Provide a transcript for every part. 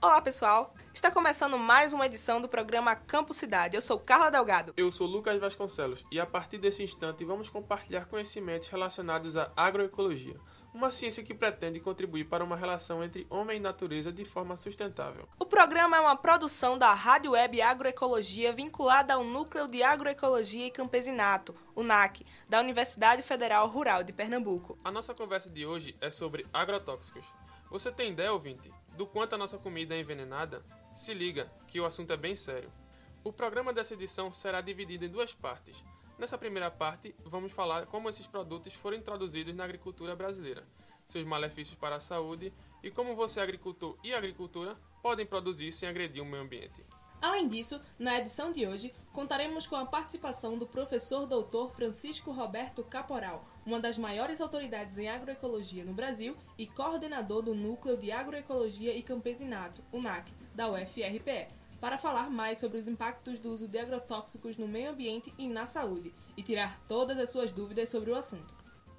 Olá, pessoal! Está começando mais uma edição do programa Campo Cidade. Eu sou Carla Delgado. Eu sou Lucas Vasconcelos e a partir desse instante vamos compartilhar conhecimentos relacionados à agroecologia uma ciência que pretende contribuir para uma relação entre homem e natureza de forma sustentável. O programa é uma produção da Rádio Web Agroecologia vinculada ao Núcleo de Agroecologia e Campesinato, UNAC, da Universidade Federal Rural de Pernambuco. A nossa conversa de hoje é sobre agrotóxicos. Você tem ideia, ouvinte, do quanto a nossa comida é envenenada? Se liga, que o assunto é bem sério. O programa dessa edição será dividido em duas partes. Nessa primeira parte, vamos falar como esses produtos foram introduzidos na agricultura brasileira, seus malefícios para a saúde e como você, agricultor e agricultura, podem produzir sem agredir o meio ambiente. Além disso, na edição de hoje, contaremos com a participação do professor doutor Francisco Roberto Caporal, uma das maiores autoridades em agroecologia no Brasil e coordenador do Núcleo de Agroecologia e Campesinato, UNAC, da UFRPE, para falar mais sobre os impactos do uso de agrotóxicos no meio ambiente e na saúde e tirar todas as suas dúvidas sobre o assunto.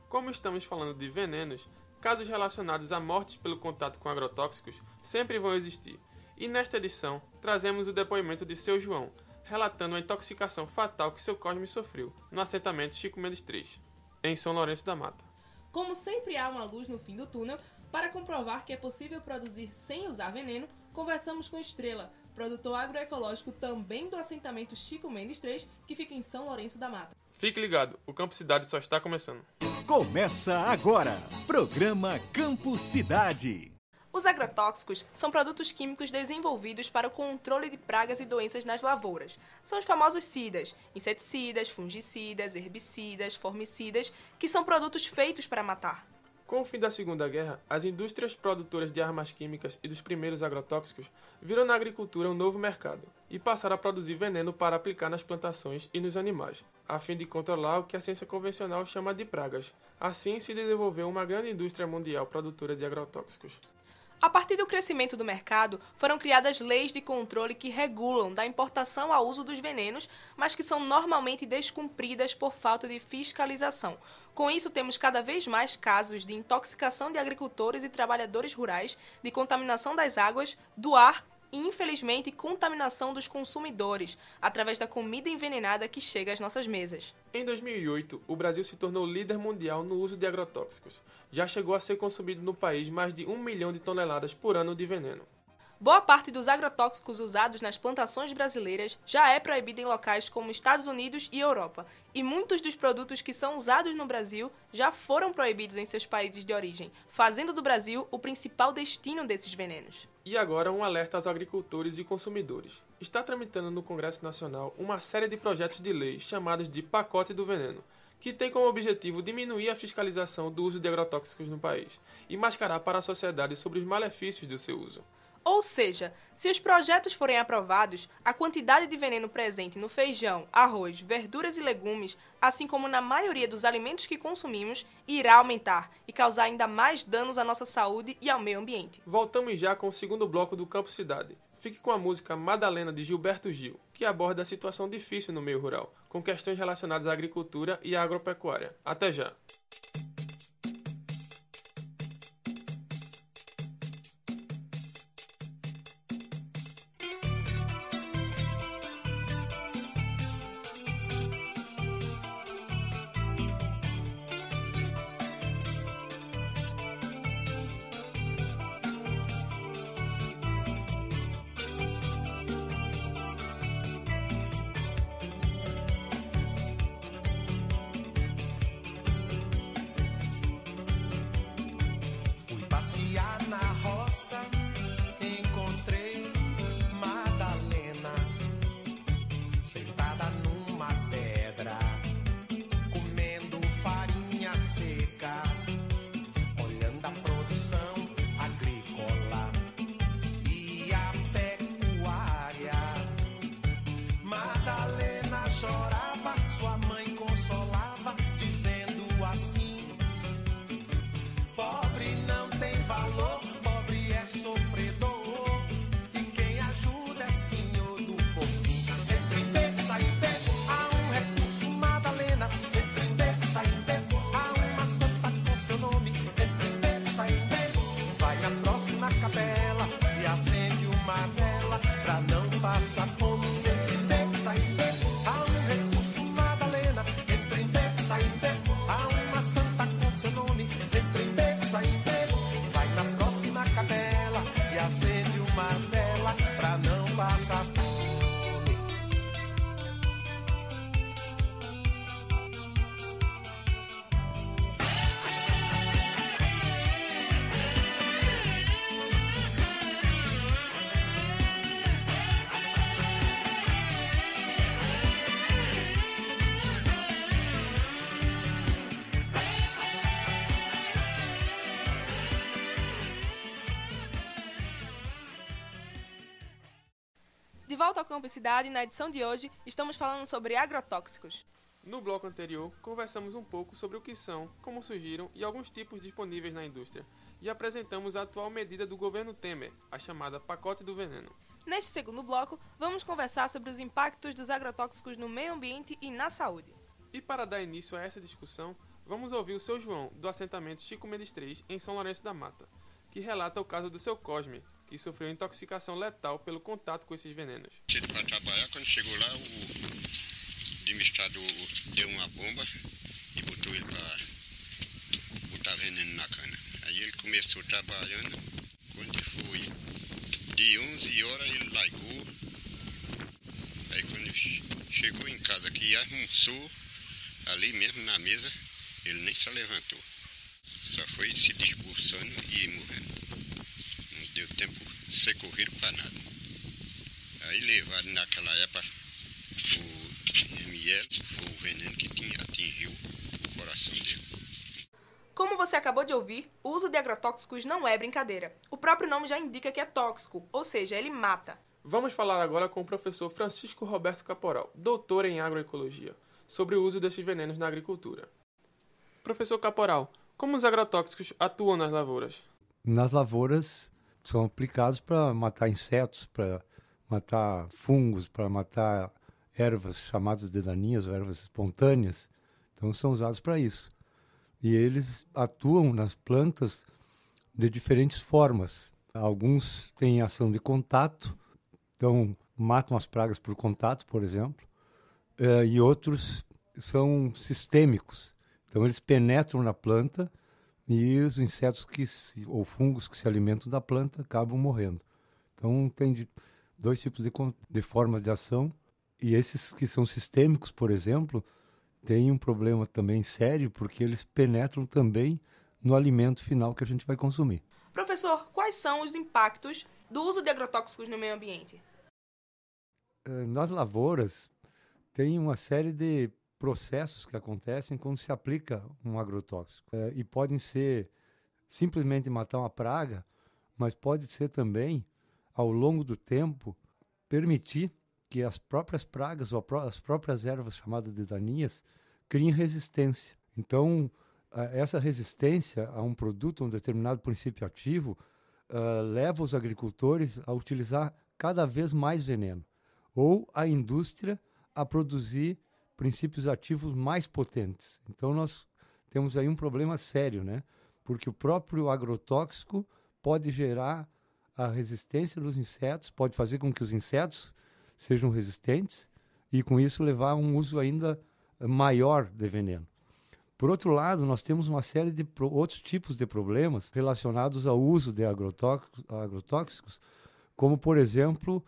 Como estamos falando de venenos, casos relacionados a mortes pelo contato com agrotóxicos sempre vão existir. E nesta edição, trazemos o depoimento de seu João, relatando a intoxicação fatal que seu Cosme sofreu no assentamento Chico Mendes 3, em São Lourenço da Mata. Como sempre há uma luz no fim do túnel, para comprovar que é possível produzir sem usar veneno, conversamos com Estrela, produtor agroecológico também do assentamento Chico Mendes 3, que fica em São Lourenço da Mata. Fique ligado, o Campo Cidade só está começando. Começa agora, programa Campo Cidade. Os agrotóxicos são produtos químicos desenvolvidos para o controle de pragas e doenças nas lavouras. São os famosos CIDAs, inseticidas, fungicidas, herbicidas, formicidas, que são produtos feitos para matar. Com o fim da Segunda Guerra, as indústrias produtoras de armas químicas e dos primeiros agrotóxicos viram na agricultura um novo mercado e passaram a produzir veneno para aplicar nas plantações e nos animais, a fim de controlar o que a ciência convencional chama de pragas. Assim se desenvolveu uma grande indústria mundial produtora de agrotóxicos. A partir do crescimento do mercado, foram criadas leis de controle que regulam da importação ao uso dos venenos, mas que são normalmente descumpridas por falta de fiscalização. Com isso, temos cada vez mais casos de intoxicação de agricultores e trabalhadores rurais, de contaminação das águas, do ar e, infelizmente, contaminação dos consumidores através da comida envenenada que chega às nossas mesas. Em 2008, o Brasil se tornou líder mundial no uso de agrotóxicos. Já chegou a ser consumido no país mais de um milhão de toneladas por ano de veneno. Boa parte dos agrotóxicos usados nas plantações brasileiras já é proibida em locais como Estados Unidos e Europa, e muitos dos produtos que são usados no Brasil já foram proibidos em seus países de origem, fazendo do Brasil o principal destino desses venenos. E agora um alerta aos agricultores e consumidores. Está tramitando no Congresso Nacional uma série de projetos de lei chamados de pacote do veneno, que tem como objetivo diminuir a fiscalização do uso de agrotóxicos no país e mascarar para a sociedade sobre os malefícios do seu uso. Ou seja, se os projetos forem aprovados, a quantidade de veneno presente no feijão, arroz, verduras e legumes, assim como na maioria dos alimentos que consumimos, irá aumentar e causar ainda mais danos à nossa saúde e ao meio ambiente. Voltamos já com o segundo bloco do Campo Cidade. Fique com a música Madalena de Gilberto Gil, que aborda a situação difícil no meio rural, com questões relacionadas à agricultura e à agropecuária. Até já! Autocampo e Cidade, na edição de hoje, estamos falando sobre agrotóxicos. No bloco anterior, conversamos um pouco sobre o que são, como surgiram e alguns tipos disponíveis na indústria, e apresentamos a atual medida do governo Temer, a chamada pacote do veneno. Neste segundo bloco, vamos conversar sobre os impactos dos agrotóxicos no meio ambiente e na saúde. E para dar início a essa discussão, vamos ouvir o seu João, do assentamento Chico Mendes 3, em São Lourenço da Mata, que relata o caso do seu Cosme, e sofreu intoxicação letal pelo contato com esses venenos. para trabalhar, quando chegou lá, o administrador deu uma bomba e botou ele para botar veneno na cana. Aí ele começou trabalhando. Quando foi de 11 horas, ele largou. Aí quando chegou em casa que almoçou, ali mesmo na mesa, ele nem se levantou. Só foi se dispersando e morrendo. você acabou de ouvir, o uso de agrotóxicos não é brincadeira. O próprio nome já indica que é tóxico, ou seja, ele mata. Vamos falar agora com o professor Francisco Roberto Caporal, doutor em agroecologia, sobre o uso desses venenos na agricultura. Professor Caporal, como os agrotóxicos atuam nas lavouras? Nas lavouras são aplicados para matar insetos, para matar fungos, para matar ervas chamadas de daninhas, ervas espontâneas. Então são usados para isso e eles atuam nas plantas de diferentes formas. Alguns têm ação de contato, então matam as pragas por contato, por exemplo, eh, e outros são sistêmicos. Então eles penetram na planta e os insetos que se, ou fungos que se alimentam da planta acabam morrendo. Então tem de, dois tipos de, de formas de ação e esses que são sistêmicos, por exemplo, tem um problema também sério, porque eles penetram também no alimento final que a gente vai consumir. Professor, quais são os impactos do uso de agrotóxicos no meio ambiente? Eh, nas lavouras, tem uma série de processos que acontecem quando se aplica um agrotóxico. Eh, e podem ser simplesmente matar uma praga, mas pode ser também, ao longo do tempo, permitir que as próprias pragas ou as próprias ervas chamadas de daninhas criem resistência. Então, essa resistência a um produto, a um determinado princípio ativo, uh, leva os agricultores a utilizar cada vez mais veneno, ou a indústria a produzir princípios ativos mais potentes. Então, nós temos aí um problema sério, né? Porque o próprio agrotóxico pode gerar a resistência dos insetos, pode fazer com que os insetos sejam resistentes e, com isso, levar a um uso ainda maior de veneno. Por outro lado, nós temos uma série de outros tipos de problemas relacionados ao uso de agrotóxicos, como, por exemplo,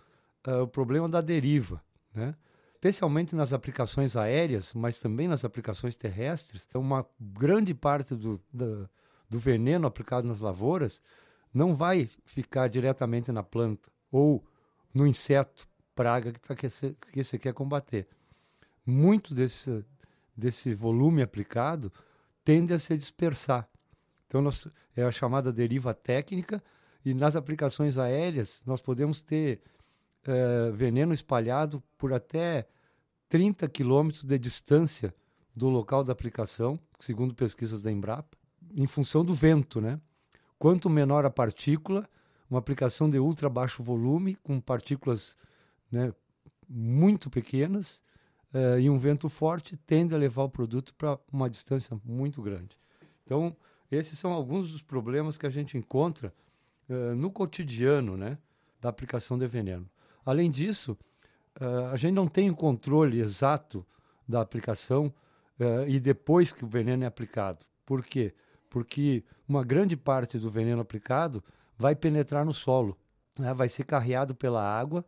uh, o problema da deriva, né? especialmente nas aplicações aéreas, mas também nas aplicações terrestres. Uma grande parte do, do veneno aplicado nas lavouras não vai ficar diretamente na planta ou no inseto praga que, tá, que, você, que você quer é combater. Muito desse, desse volume aplicado tende a se dispersar. Então, nós, é a chamada deriva técnica, e nas aplicações aéreas, nós podemos ter eh, veneno espalhado por até 30 quilômetros de distância do local da aplicação, segundo pesquisas da Embrapa, em função do vento. Né? Quanto menor a partícula, uma aplicação de ultra baixo volume, com partículas né, muito pequenas uh, e um vento forte tende a levar o produto para uma distância muito grande. Então, esses são alguns dos problemas que a gente encontra uh, no cotidiano né, da aplicação de veneno. Além disso, uh, a gente não tem o controle exato da aplicação e depois que o veneno é aplicado. Por quê? Porque uma grande parte do veneno aplicado vai penetrar no solo, né, vai ser carreado pela água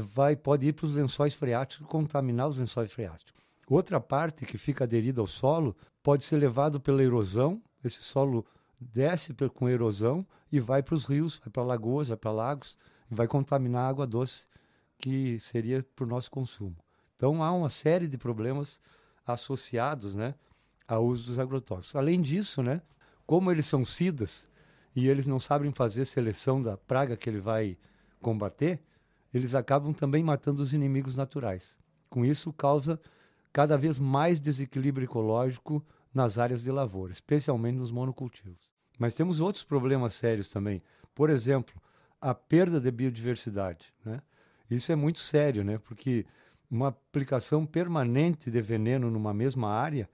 vai pode ir para os lençóis freáticos contaminar os lençóis freáticos. Outra parte que fica aderida ao solo pode ser levado pela erosão, esse solo desce com erosão e vai para os rios, vai para lagoas, vai para lagos, e vai contaminar a água doce que seria para o nosso consumo. Então há uma série de problemas associados, né, ao uso dos agrotóxicos. Além disso, né, como eles são cidas e eles não sabem fazer seleção da praga que ele vai combater, eles acabam também matando os inimigos naturais. Com isso, causa cada vez mais desequilíbrio ecológico nas áreas de lavoura, especialmente nos monocultivos. Mas temos outros problemas sérios também. Por exemplo, a perda de biodiversidade. Né? Isso é muito sério, né? porque uma aplicação permanente de veneno numa mesma área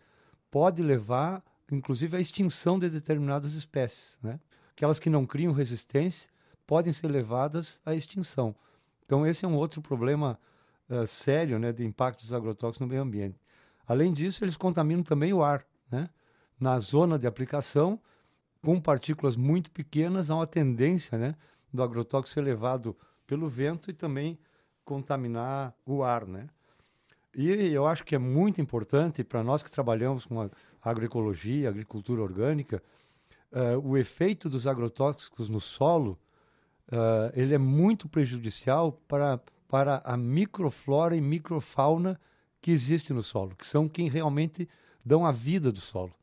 pode levar, inclusive, à extinção de determinadas espécies. Né? Aquelas que não criam resistência podem ser levadas à extinção. Então, esse é um outro problema uh, sério né, de dos agrotóxicos no meio ambiente. Além disso, eles contaminam também o ar. Né? Na zona de aplicação, com partículas muito pequenas, há uma tendência né, do agrotóxico ser levado pelo vento e também contaminar o ar. Né? E eu acho que é muito importante para nós que trabalhamos com a agroecologia, agricultura orgânica, uh, o efeito dos agrotóxicos no solo uh, ele é muito prejudicial para, para a microflora e microfauna que existe no solo, que são quem realmente dão a vida do solo.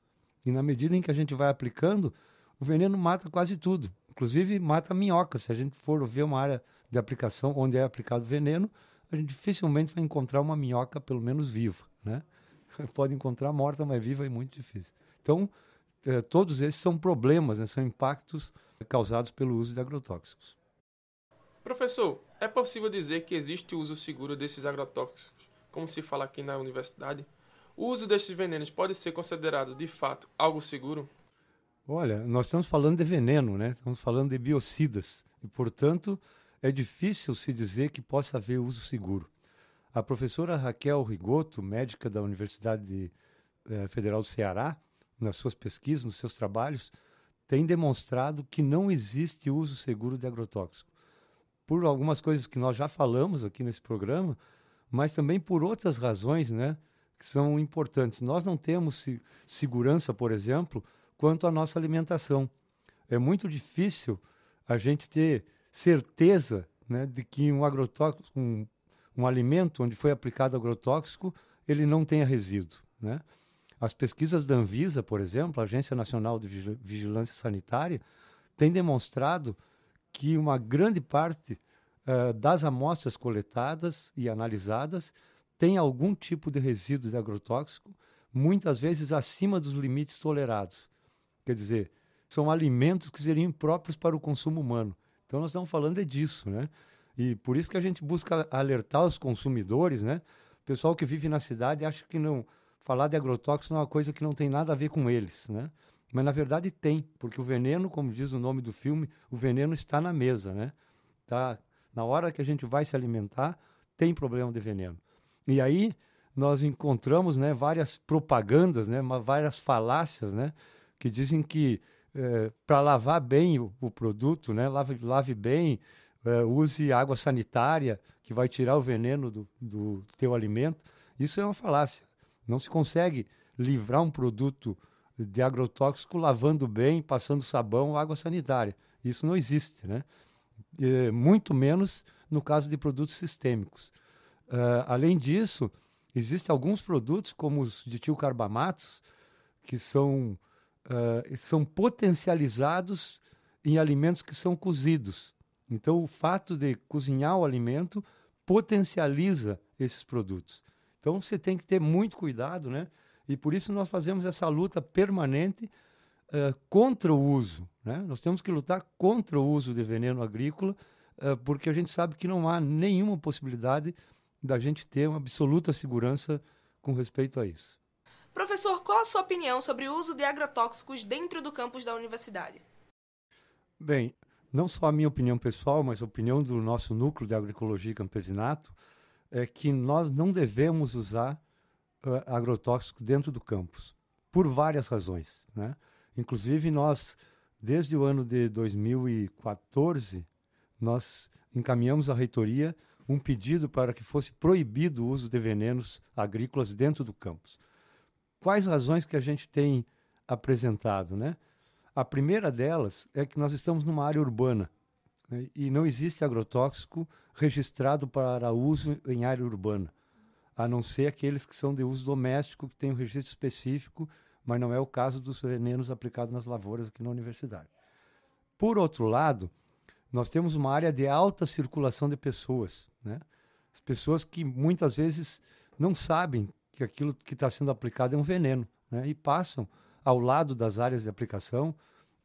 E na medida em que a gente vai aplicando, o veneno mata quase tudo, inclusive mata minhoca. Se a gente for ver uma área de aplicação onde é aplicado veneno, a gente dificilmente vai encontrar uma minhoca, pelo menos viva, né? Pode encontrar morta, mas viva é muito difícil. Então, eh, todos esses são problemas, né? são impactos causados pelo uso de agrotóxicos. Professor, é possível dizer que existe uso seguro desses agrotóxicos, como se fala aqui na universidade? O uso destes venenos pode ser considerado, de fato, algo seguro? Olha, nós estamos falando de veneno, né? Estamos falando de biocidas. E, portanto, é difícil se dizer que possa haver uso seguro. A professora Raquel Rigoto, médica da Universidade eh, Federal do Ceará, nas suas pesquisas, nos seus trabalhos, tem demonstrado que não existe uso seguro de agrotóxico. Por algumas coisas que nós já falamos aqui nesse programa, mas também por outras razões, né, que são importantes. Nós não temos segurança, por exemplo, quanto à nossa alimentação. É muito difícil a gente ter certeza, né, de que um agrotóxico, um, um alimento onde foi aplicado agrotóxico, ele não tenha resíduo, né? As pesquisas da Anvisa, por exemplo, a Agência Nacional de Vigilância Sanitária, têm demonstrado que uma grande parte uh, das amostras coletadas e analisadas tem algum tipo de resíduo de agrotóxico, muitas vezes acima dos limites tolerados. Quer dizer, são alimentos que seriam impróprios para o consumo humano. Então nós estamos falando é disso, né? E por isso que a gente busca alertar os consumidores, né? O pessoal que vive na cidade acha que não falar de agrotóxico é uma coisa que não tem nada a ver com eles, né? Mas na verdade tem, porque o veneno, como diz o nome do filme, o veneno está na mesa, né? Tá na hora que a gente vai se alimentar, tem problema de veneno. E aí nós encontramos, né, várias propagandas, né, várias falácias, né, que dizem que é, para lavar bem o, o, produto, né, lave, lave bem, é, use água sanitária que vai tirar o veneno do, do teu alimento. Isso é uma falácia. Não se consegue livrar um produto de agrotóxico lavando bem, passando sabão, água sanitária. Isso não existe, né? E, muito menos no caso de produtos sistêmicos. Uh, além disso, existem alguns produtos, como os de tiocarbamatos que são, uh, são potencializados em alimentos que são cozidos. Então, o fato de cozinhar o alimento potencializa esses produtos. Então você tem que ter muito cuidado, né? E por isso nós fazemos essa luta permanente uh, contra o uso, né? Nós temos que lutar contra o uso de veneno agrícola, uh, porque a gente sabe que não há nenhuma possibilidade da gente ter uma absoluta segurança com respeito a isso. Professor, qual a sua opinião sobre o uso de agrotóxicos dentro do campus da universidade? Bem, não só a minha opinião pessoal, mas a opinião do nosso núcleo de agroecologia e campesinato, é que nós não devemos usar uh, agrotóxico dentro do campus, por várias razões. Né? Inclusive, nós, desde o ano de 2014, nós encaminhamos à reitoria um pedido para que fosse proibido o uso de venenos agrícolas dentro do campus. Quais razões que a gente tem apresentado, né? A primeira delas é que nós estamos numa área urbana né? e não existe agrotóxico registrado para uso em área urbana, a não ser aqueles que são de uso doméstico, que têm um registro específico, mas não é o caso dos venenos aplicados nas lavouras aqui na universidade. Por outro lado, nós temos uma área de alta circulação de pessoas, né? As pessoas que muitas vezes não sabem que aquilo que está sendo aplicado é um veneno, né? E passam ao lado das áreas de aplicação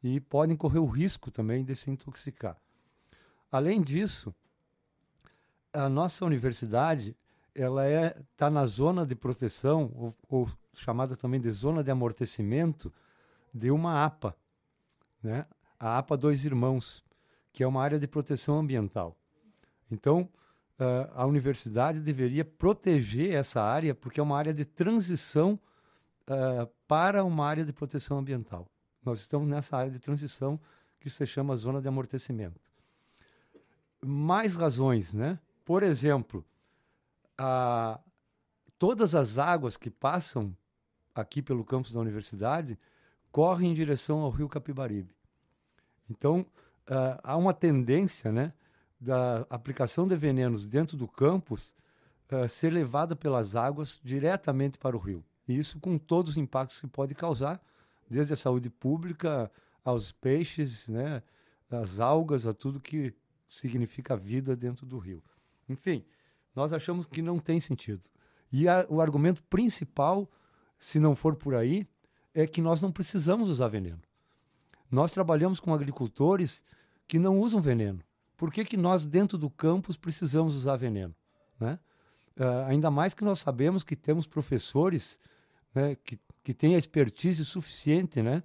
e podem correr o risco também de se intoxicar. Além disso, a nossa universidade ela está é, tá na zona de proteção, ou, ou, chamada também de zona de amortecimento, de uma APA, né? a APA Dois Irmãos, que é uma área de proteção ambiental. Então, uh, a universidade deveria proteger essa área, porque é uma área de transição uh, para uma área de proteção ambiental. Nós estamos nessa área de transição que se chama zona de amortecimento. Mais razões, né? Por exemplo, a, todas as águas que passam aqui pelo campus da universidade correm em direção ao rio Capibaribe. Então, ah, há uma tendência né, da aplicação de venenos dentro do campus ah, ser levada pelas águas diretamente para o rio. E isso com todos os impactos que pode causar, desde a saúde pública aos peixes, né, às algas, a tudo que significa vida dentro do rio. Enfim, nós achamos que não tem sentido. E a, o argumento principal, se não for por aí, é que nós não precisamos usar veneno. Nós trabalhamos com agricultores que não usam veneno. Por que, que nós, dentro do campus, precisamos usar veneno? Né? Uh, ainda mais que nós sabemos que temos professores né, que, que têm a expertise suficiente né,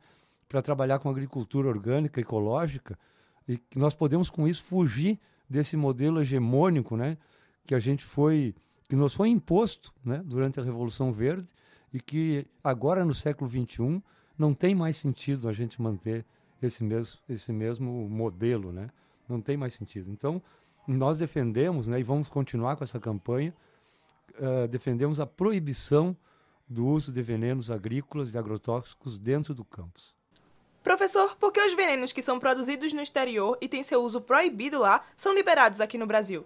para trabalhar com agricultura orgânica, ecológica, e que nós podemos, com isso, fugir desse modelo hegemônico, né, que a gente foi que nos foi imposto, né, durante a Revolução Verde e que agora no século 21 não tem mais sentido a gente manter esse mesmo esse mesmo modelo, né? Não tem mais sentido. Então, nós defendemos, né, e vamos continuar com essa campanha, uh, defendemos a proibição do uso de venenos agrícolas e agrotóxicos dentro do campus. Professor, por que os venenos que são produzidos no exterior e têm seu uso proibido lá são liberados aqui no Brasil?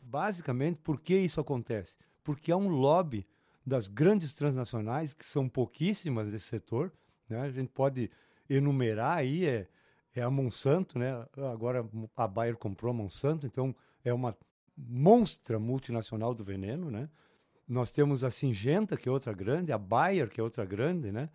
Basicamente, por que isso acontece? Porque há um lobby das grandes transnacionais, que são pouquíssimas desse setor, né? a gente pode enumerar aí, é, é a Monsanto, né? agora a Bayer comprou a Monsanto, então é uma monstra multinacional do veneno, né? Nós temos a Singenta, que é outra grande, a Bayer, que é outra grande, né?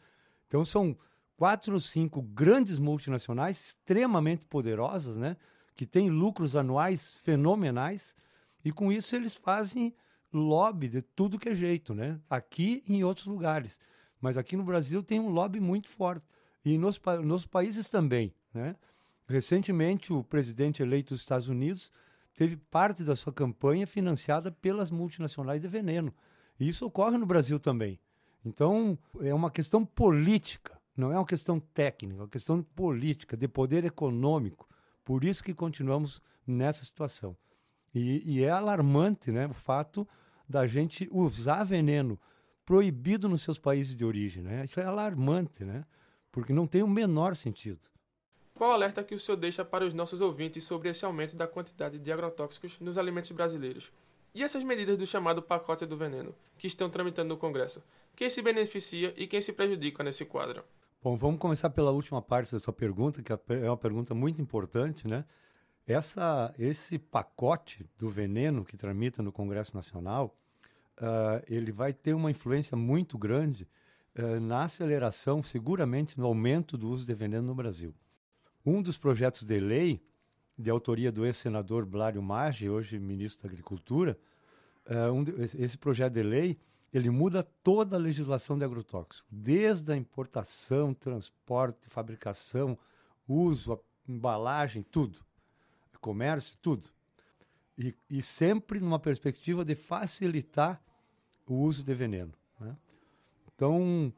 Então são quatro ou cinco grandes multinacionais extremamente poderosas, né? que têm lucros anuais fenomenais, e com isso eles fazem lobby de tudo que é jeito, né? aqui e em outros lugares. Mas aqui no Brasil tem um lobby muito forte, e nos, nos países também. Né? Recentemente, o presidente eleito dos Estados Unidos teve parte da sua campanha financiada pelas multinacionais de veneno. E isso ocorre no Brasil também. Então, é uma questão política não é uma questão técnica, é uma questão política, de poder econômico. Por isso que continuamos nessa situação. E, e é alarmante né, o fato da gente usar veneno proibido nos seus países de origem. Né? Isso é alarmante, né? porque não tem o menor sentido. Qual alerta que o senhor deixa para os nossos ouvintes sobre esse aumento da quantidade de agrotóxicos nos alimentos brasileiros? E essas medidas do chamado pacote do veneno, que estão tramitando no Congresso? Quem se beneficia e quem se prejudica nesse quadro? Bom, vamos começar pela última parte da sua pergunta, que é, é uma pergunta muito importante, né? Essa, esse pacote do veneno que tramita no Congresso Nacional, uh, ele vai ter uma influência muito grande uh, na aceleração, seguramente, no aumento do uso de veneno no Brasil. Um dos projetos de lei, de autoria do ex-senador Blário Maggi, hoje ministro da Agricultura, uh, um de, esse projeto de lei ele muda toda a legislação de agrotóxico, desde a importação, transporte, fabricação, uso, embalagem, tudo, comércio, tudo. E, e sempre numa perspectiva de facilitar o uso de veneno. Né? Então,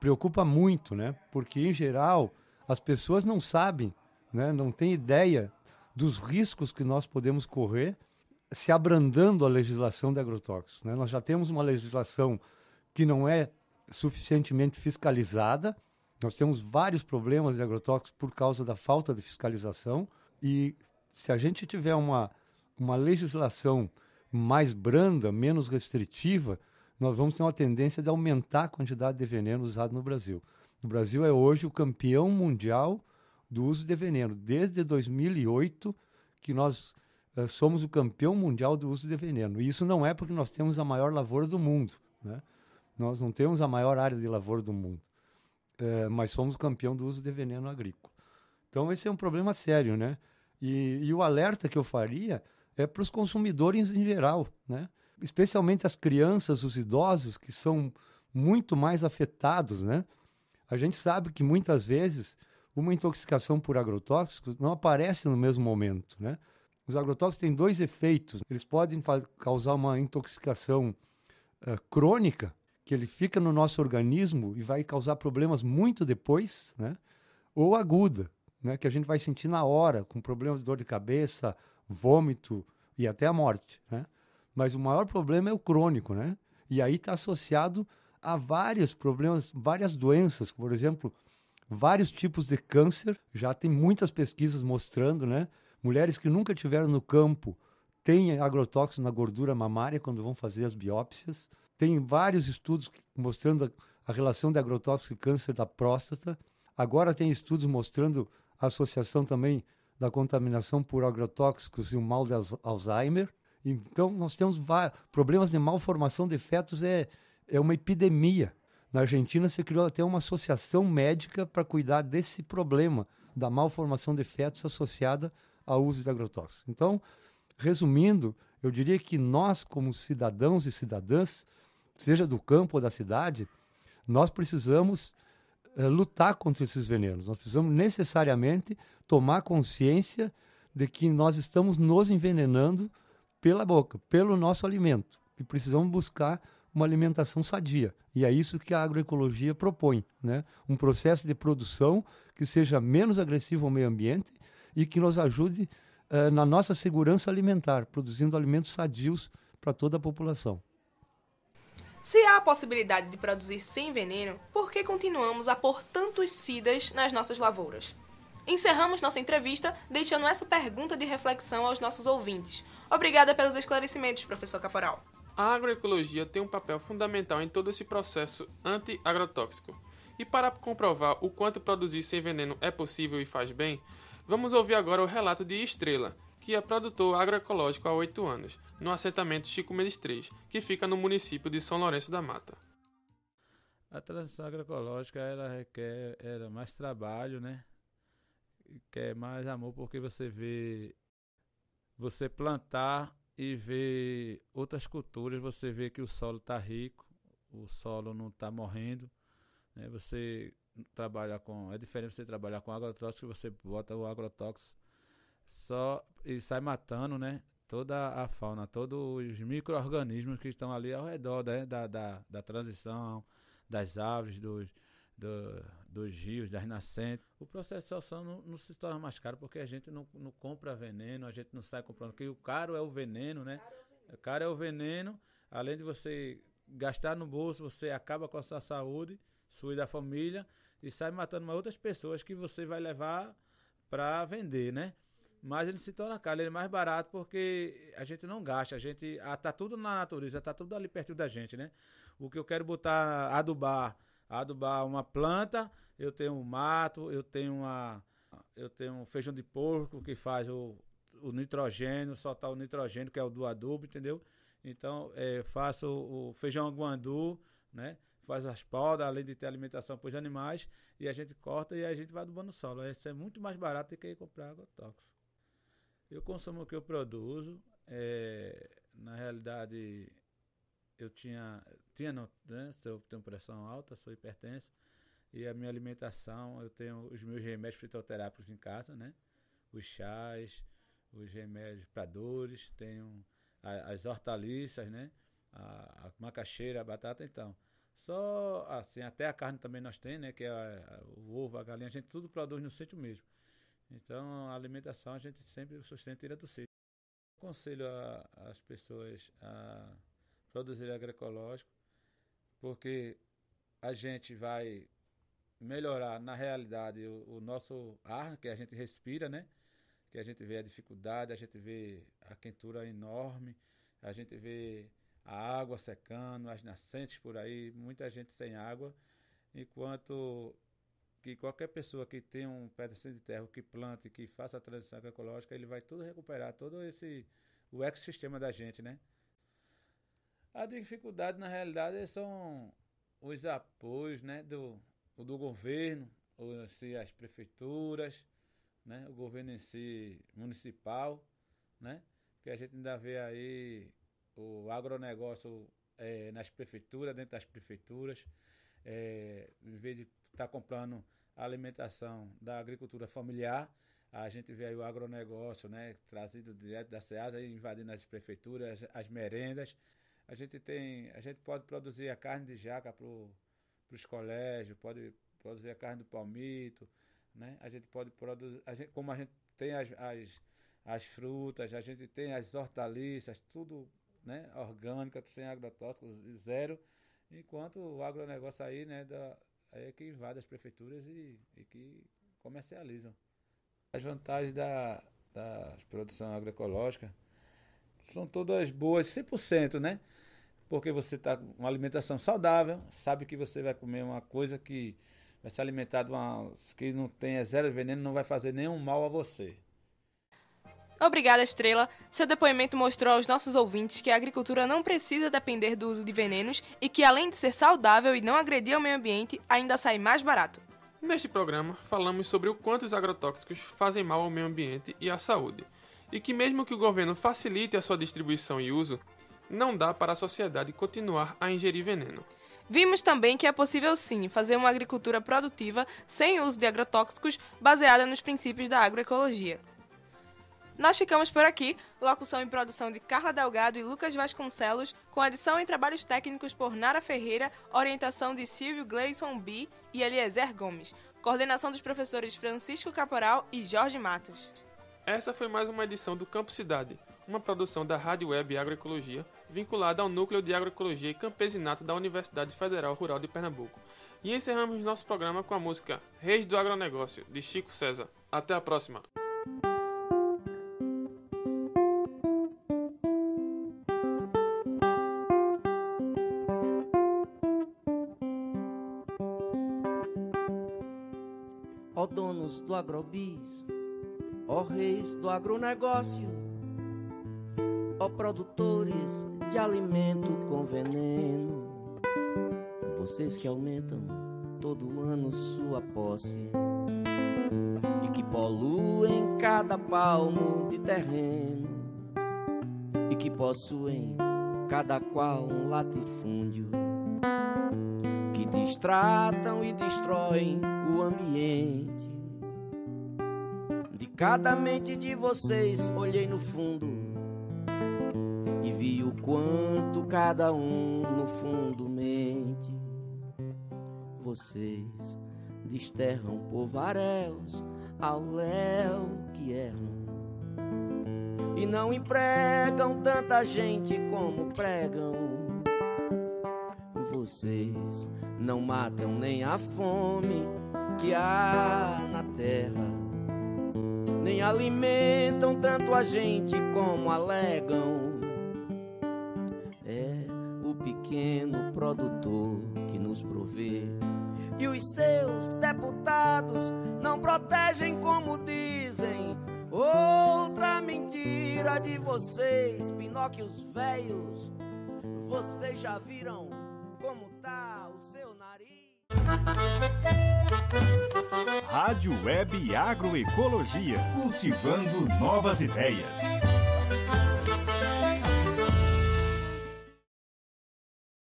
preocupa muito, né? porque, em geral, as pessoas não sabem, né? não têm ideia dos riscos que nós podemos correr se abrandando a legislação de agrotóxicos. Né? Nós já temos uma legislação que não é suficientemente fiscalizada. Nós temos vários problemas de agrotóxicos por causa da falta de fiscalização. E se a gente tiver uma, uma legislação mais branda, menos restritiva, nós vamos ter uma tendência de aumentar a quantidade de veneno usado no Brasil. O Brasil é hoje o campeão mundial do uso de veneno. Desde 2008 que nós eh, somos o campeão mundial do uso de veneno. E isso não é porque nós temos a maior lavoura do mundo. Né? Nós não temos a maior área de lavoura do mundo, eh, mas somos o campeão do uso de veneno agrícola. Então, esse é um problema sério. Né? E, e o alerta que eu faria é para os consumidores em geral, né? especialmente as crianças, os idosos, que são muito mais afetados. Né? A gente sabe que muitas vezes uma intoxicação por agrotóxicos não aparece no mesmo momento, né? Os agrotóxicos têm dois efeitos. Eles podem causar uma intoxicação uh, crônica, que ele fica no nosso organismo e vai causar problemas muito depois, né? Ou aguda, né? Que a gente vai sentir na hora, com problemas de dor de cabeça, vômito e até a morte, né? Mas o maior problema é o crônico, né? E aí está associado a vários problemas, várias doenças, por exemplo, vários tipos de câncer. Já tem muitas pesquisas mostrando, né? Mulheres que nunca tiveram no campo têm agrotóxico na gordura mamária quando vão fazer as biópsias. Tem vários estudos mostrando a relação de agrotóxico e câncer da próstata. Agora tem estudos mostrando a associação também da contaminação por agrotóxicos e o mal de Alzheimer. Então, nós temos problemas de malformação de fetos, é, é uma epidemia. Na Argentina, se criou até uma associação médica para cuidar desse problema da malformação de fetos associada ao uso de agrotóxicos. Então, resumindo, eu diria que nós, como cidadãos e cidadãs, seja do campo ou da cidade, nós precisamos eh, lutar contra esses venenos. Nós precisamos necessariamente tomar consciência de que nós estamos nos envenenando pela boca, pelo nosso alimento. E precisamos buscar uma alimentação sadia. E é isso que a agroecologia propõe, né? Um processo de produção que seja menos agressivo ao meio ambiente e que nos ajude uh, na nossa segurança alimentar, produzindo alimentos sadios para toda a população. Se há a possibilidade de produzir sem veneno, por que continuamos a pôr tantos SIDAs nas nossas lavouras? Encerramos nossa entrevista deixando essa pergunta de reflexão aos nossos ouvintes. Obrigada pelos esclarecimentos, professor Caporal. A agroecologia tem um papel fundamental em todo esse processo anti-agrotóxico. E para comprovar o quanto produzir sem veneno é possível e faz bem, Vamos ouvir agora o relato de Estrela, que é produtor agroecológico há oito anos, no assentamento Chico Mendes 3, que fica no município de São Lourenço da Mata. A transição agroecológica ela requer era mais trabalho, né? Quer é mais amor porque você vê você plantar e ver outras culturas, você vê que o solo está rico, o solo não está morrendo. Né? Você trabalhar com. É diferente você trabalhar com agrotóxico, você bota o agrotóxico só e sai matando, né? Toda a fauna, todos os micro-organismos que estão ali ao redor né? da, da, da transição, das aves, dos, do, dos rios, das nascentes. O processo de solução não, não, se torna mais caro porque a gente não, não compra veneno, a gente não sai comprando. Porque o caro é o veneno, né? É o caro é o veneno. Além de você gastar no bolso, você acaba com a sua saúde, sua e da família e sai matando mais outras pessoas que você vai levar para vender, né? Mas ele se torna caro, ele é mais barato porque a gente não gasta, a gente ah, tá tudo na natureza, tá tudo ali perto da gente, né? O que eu quero botar adubar, adubar uma planta, eu tenho um mato, eu tenho uma eu tenho um feijão de porco que faz o, o nitrogênio, soltar o nitrogênio que é o do adubo, entendeu? Então, é, faço o feijão guandu, né? faz as podas, além de ter alimentação para os animais, e a gente corta e a gente vai adubando o solo. Isso é muito mais barato do que ir comprar agrotóxico. Eu consumo o que eu produzo. É, na realidade, eu tinha. Tinha não, né? Eu tenho pressão alta, sou hipertenso. E a minha alimentação, eu tenho os meus remédios fitoterápicos em casa, né? Os chás, os remédios para dores, tenho as hortaliças, né? A, a macaxeira, a batata, então. Só assim, até a carne também nós tem, né? Que é a, a, o ovo, a galinha, a gente tudo produz no sítio mesmo. Então a alimentação a gente sempre sustenta tira do sítio. Aconselho as pessoas a produzir agroecológico, porque a gente vai melhorar na realidade o, o, nosso ar que a gente respira, né? Que a gente vê a dificuldade, a gente vê a quentura enorme, a gente vê a água secando, as nascentes por aí, muita gente sem água, enquanto que qualquer pessoa que tenha um pedacinho de terra, que plante, que faça a transição agroecológica, ele vai tudo recuperar, todo esse o ecossistema da gente, né? A dificuldade, na realidade, são os apoios, né, do, do governo, ou se as prefeituras, né, o governo em si municipal, né, que a gente ainda vê aí o agronegócio é, nas prefeituras, dentro das prefeituras, é, em vez de estar tá comprando alimentação da agricultura familiar, a gente vê aí o agronegócio, né, trazido direto da Ceasa invadindo as prefeituras, as, as, merendas. A gente tem, a gente pode produzir a carne de jaca para os colégios, pode produzir a carne do palmito, né? A gente pode produzir, a gente, como a gente tem as, as, as frutas, a gente tem as hortaliças, tudo né, orgânica, sem agrotóxicos, zero, enquanto o agronegócio aí, né, da, aí é que invade as prefeituras e, e que comercializam. As vantagens da, da produção agroecológica são todas boas, 100%, né? Porque você está com uma alimentação saudável, sabe que você vai comer uma coisa que vai se alimentar de uma que não tem zero veneno, não vai fazer nenhum mal a você. Obrigada, Estrela. Seu depoimento mostrou aos nossos ouvintes que a agricultura não precisa depender do uso de venenos e que, além de ser saudável e não agredir ao meio ambiente, ainda sai mais barato. Neste programa, falamos sobre o quanto os agrotóxicos fazem mal ao meio ambiente e à saúde, e que, mesmo que o governo facilite a sua distribuição e uso, não dá para a sociedade continuar a ingerir veneno. Vimos também que é possível sim fazer uma agricultura produtiva sem uso de agrotóxicos baseada nos princípios da agroecologia. Nós ficamos por aqui. Locução e produção de Carla Delgado e Lucas Vasconcelos, com edição e trabalhos técnicos por Nara Ferreira, orientação de Silvio Gleison B e Eliezer Gomes. Coordenação dos professores Francisco Caporal e Jorge Matos. Essa foi mais uma edição do Campo Cidade, uma produção da Rádio Web Agroecologia, vinculada ao Núcleo de Agroecologia e Campesinato da Universidade Federal Rural de Pernambuco. E encerramos nosso programa com a música Reis do Agronegócio, de Chico César. Até a próxima! donos do agrobis, ó reis do agronegócio, ó produtores de alimento com veneno, vocês que aumentam todo ano sua posse e que poluem cada palmo de terreno e que possuem cada qual um latifúndio que distratam e destroem o ambiente Cada mente de vocês olhei no fundo e vi o quanto cada um no fundo mente. Vocês desterram povaréus ao léu que erram e não empregam tanta gente como pregam. Vocês não matam nem a fome que há na terra nem alimentam tanto a gente como alegam. É o pequeno produtor que nos provê. E os seus deputados não protegem como dizem. Outra mentira de vocês, Pinóquios velhos. Vocês já viram como tá o seu. Rádio Web Agroecologia, cultivando novas ideias.